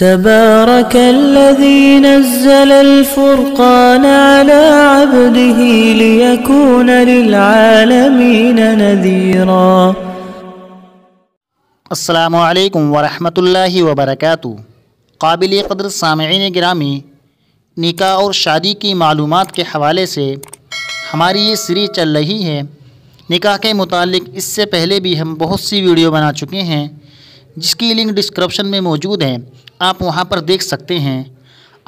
تبارك الذي نزل الفرقان على عبده ليكون للعالمين نذيرا السلام علیکم ورحمۃ اللہ وبرکاتہ قابل قدر سامعین گرامی نکاح اور شادی کی معلومات کے حوالے سے ہماری یہ سری چل رہی ہے نکاح کے متعلق اس سے پہلے بھی ہم بہت سی ویڈیو بنا چکے ہیں जिसकी लिंक डिस्क्रिप्शन में मौजूद है आप वहाँ पर देख सकते हैं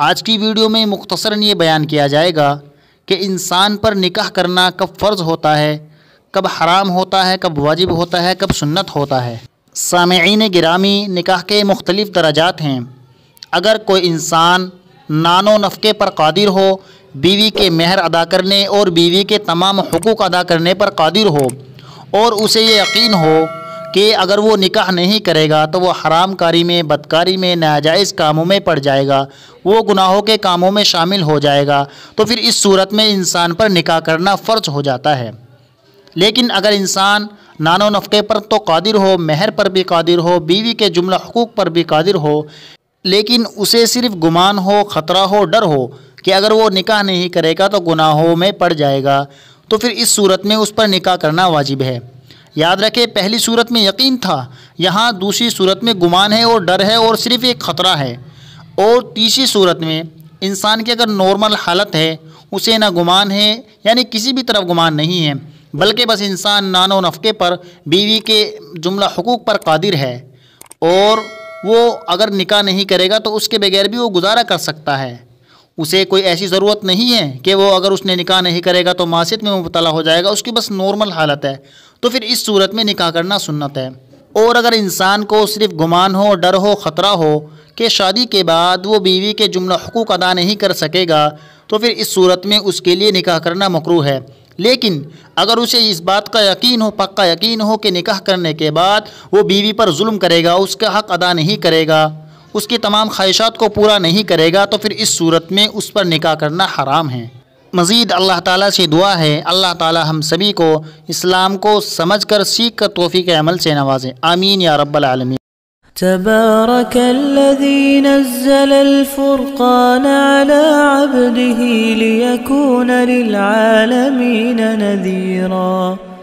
आज की वीडियो में मुख्तसरन ये बयान किया जाएगा कि इंसान पर निकाह करना कब फ़र्ज़ होता है कब हराम होता है कब वाजिब होता है कब सुन्नत होता है सामीन गिरामी निकाह के मुख्तलिफ़ दराजात हैं अगर कोई इंसान नानो नफ़े पर कादिर हो बीवी के मेहर अदा करने और बीवी के तमाम हकूक़ अदा करने पर कादिर हो और उसे ये यकीन हो कि अगर वो निकाह नहीं करेगा तो वो हरामकारी में बदकारी में नाजायज़ कामों में पड़ जाएगा वो गुनाहों के कामों में शामिल हो जाएगा तो फिर इस सूरत में इंसान पर निकाह करना फ़र्ज हो जाता है लेकिन अगर इंसान नानो नफ़े पर तो कादिर हो महर पर भी कादिर हो बीवी के जुमला हकूक़ पर भी कादिर हो लेकिन उसे सिर्फ गुमान हो ख़तरा हो डर हो कि अगर वो निकाह नहीं करेगा तो गुनाहों में पड़ जाएगा तो फिर इस सूरत में उस पर निकाह करना वाजिब है याद रखें पहली सूरत में यकीन था यहाँ दूसरी सूरत में गुमान है और डर है और सिर्फ एक ख़तरा है और तीसरी सूरत में इंसान की अगर नॉर्मल हालत है उसे ना गुमान है यानी किसी भी तरफ गुमान नहीं है बल्कि बस इंसान नानो नफ़े पर बीवी के जुमला हकूक़ पर कादिर है और वो अगर निकाह नहीं करेगा तो उसके बगैर भी वो गुजारा कर सकता है उसे कोई ऐसी ज़रूरत नहीं है कि वो अगर उसने निकाह नहीं करेगा तो मासीत में मुबतला हो जाएगा उसकी बस नॉर्मल हालत है तो फिर इस सूरत में निकाह करना सुन्नत है और अगर इंसान को सिर्फ गुमान हो डर हो ख़तरा हो कि शादी के बाद वो बीवी के जुमला हकूक़ अदा नहीं कर सकेगा तो फिर इस सूरत में उसके लिए निकाह करना मकरू है लेकिन अगर उसे इस बात का यकीन हो पक्का यकीन हो कि निकाह करने के बाद वो बीवी पर जुल्म करेगा उसका हक़ अदा नहीं करेगा उसकी तमाम ख्वाहिशात को पूरा नहीं करेगा तो फिर इस सूरत में उस पर निकाह करना हराम है मज़ीद अल्लाह ताला से दुआ है अल्लाह ताला हम सभी को इस्लाम को समझ कर सीख कर तोफ़ी के अमल से नवाजें आमीन या रब्बालमीन تبارك الذي نزل الفرقان على عبده ليكون للعالمين نذيراً